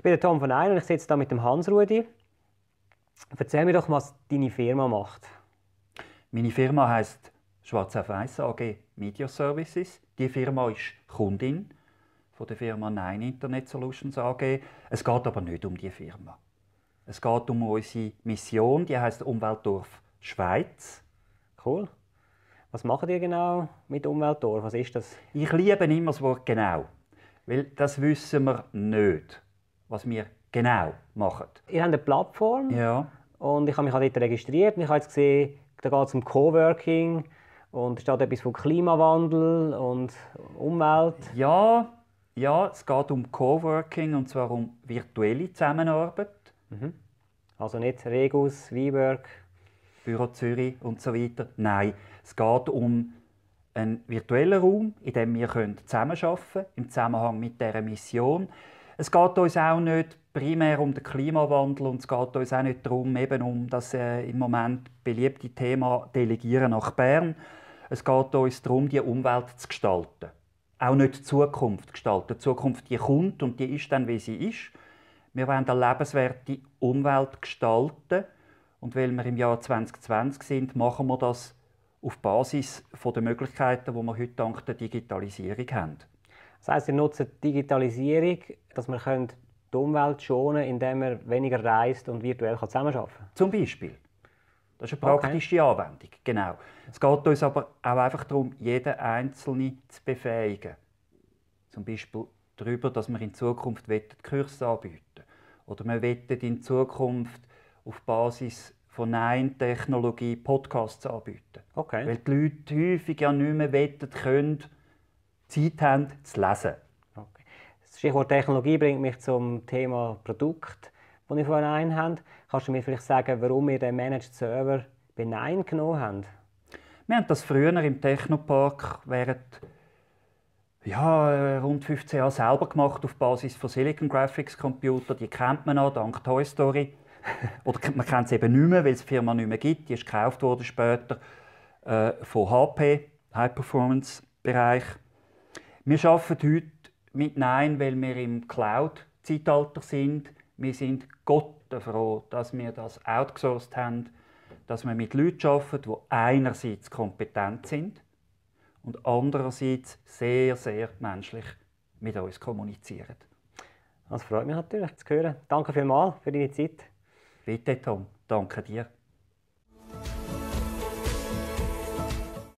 Ich bin der Tom von Ein und ich sitze hier mit dem Hans Rudi. Erzähl mir doch, was deine Firma macht. Meine Firma heißt Schwarz auf Weiß AG Media Services. Die Firma ist Kundin von der Firma Nein Internet Solutions AG. Es geht aber nicht um die Firma. Es geht um unsere Mission, die heißt Umweltdorf Schweiz. Cool. Was machen ihr genau mit Umweltdorf? Was ist das? Ich liebe immer das Wort genau, weil das wissen wir nicht was wir genau machen. Ihr habt eine Plattform ja. und ich habe mich auch halt dort registriert ich habe jetzt gesehen, da geht es um Coworking und es steht etwas von Klimawandel und Umwelt. Ja, ja, es geht um Coworking und zwar um virtuelle Zusammenarbeit. Mhm. Also nicht Regus, WeWork, Büro Zürich und so weiter. Nein, es geht um einen virtuellen Raum, in dem wir zusammenarbeiten können, im Zusammenhang mit dieser Mission. Es geht uns auch nicht primär um den Klimawandel und es geht uns auch nicht darum, eben um das äh, im Moment beliebte Thema Delegieren nach Bern. Es geht uns darum, die Umwelt zu gestalten. Auch nicht die Zukunft zu gestalten. Die Zukunft die kommt und die ist dann, wie sie ist. Wir wollen eine lebenswerte Umwelt gestalten. Und weil wir im Jahr 2020 sind, machen wir das auf Basis der Möglichkeiten, die wir heute dank der Digitalisierung haben. Das heisst, wir nutzen Digitalisierung, dass wir die Umwelt schonen können, indem wir weniger reist und virtuell zusammenarbeiten können. Zum Beispiel. Das ist eine praktische okay. Anwendung, genau. Es geht uns aber auch einfach darum, jeden Einzelnen zu befähigen. Zum Beispiel darüber, dass wir in Zukunft Kurse anbieten Oder wir wollen in Zukunft auf Basis von Nein-Technologie Podcasts anbieten. Okay. Weil die Leute häufig ja nicht mehr wollen, können, Zeit haben, zu lesen. Okay. Das Stichwort Technologie bringt mich zum Thema Produkt, das ihr vorhin einen habt. Kannst du mir vielleicht sagen, warum wir den Managed Server bei genommen haben? Wir haben das früher im Technopark während ja, rund 15 Jahre selber gemacht auf Basis von Silicon Graphics Computer. Die kennt man auch dank Toy Story. Oder man kennt es eben nicht mehr, weil es die Firma nicht mehr gibt. Die ist gekauft worden später äh, von HP, High Performance Bereich. Wir arbeiten heute mit Nein, weil wir im Cloud-Zeitalter sind. Wir sind Gott froh, dass wir das outgesourced haben, dass wir mit Leuten arbeiten, die einerseits kompetent sind und andererseits sehr, sehr menschlich mit uns kommunizieren. Das freut mich natürlich zu hören. Danke vielmals für deine Zeit. Bitte, Tom. Danke dir.